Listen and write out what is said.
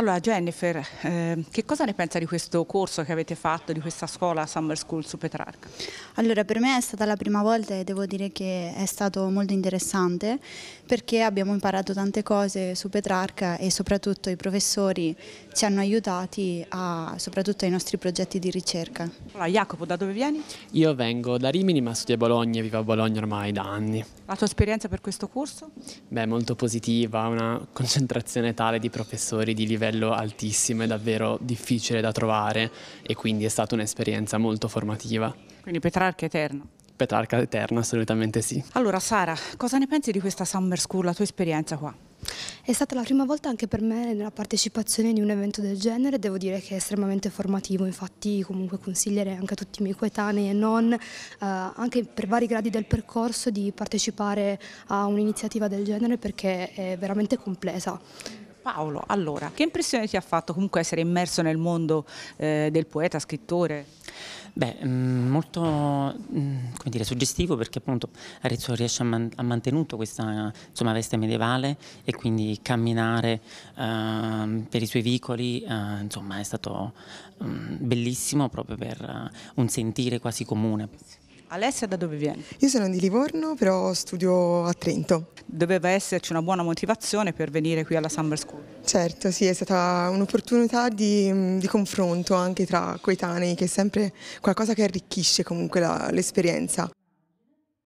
Allora Jennifer, eh, che cosa ne pensa di questo corso che avete fatto, di questa scuola Summer School su Petrarca? Allora per me è stata la prima volta e devo dire che è stato molto interessante perché abbiamo imparato tante cose su Petrarca e soprattutto i professori ci hanno aiutati a, soprattutto ai nostri progetti di ricerca. Allora Jacopo, da dove vieni? Io vengo da Rimini ma studio a Bologna, vivo a Bologna ormai da anni. La tua esperienza per questo corso? Beh molto positiva, una concentrazione tale di professori di livello livello altissimo, è davvero difficile da trovare e quindi è stata un'esperienza molto formativa. Quindi Petrarca eterno. Petrarca eterno, assolutamente sì. Allora Sara, cosa ne pensi di questa Summer School, la tua esperienza qua? È stata la prima volta anche per me nella partecipazione di un evento del genere, devo dire che è estremamente formativo, infatti comunque consiglierei anche a tutti i miei coetanei e non, eh, anche per vari gradi del percorso, di partecipare a un'iniziativa del genere perché è veramente completa. Paolo, allora, che impressione ti ha fatto comunque essere immerso nel mondo eh, del poeta, scrittore? Beh, mm, molto mm, dire, suggestivo perché appunto Arezzo riesce a, man a mantenuto questa insomma, veste medievale e quindi camminare uh, per i suoi vicoli uh, insomma, è stato um, bellissimo proprio per uh, un sentire quasi comune. Alessia da dove viene? Io sono di Livorno, però studio a Trento. Doveva esserci una buona motivazione per venire qui alla Summer School. Certo, sì, è stata un'opportunità di, mm, di, confronto anche tra coetanei, che è sempre qualcosa che arricchisce comunque l'esperienza.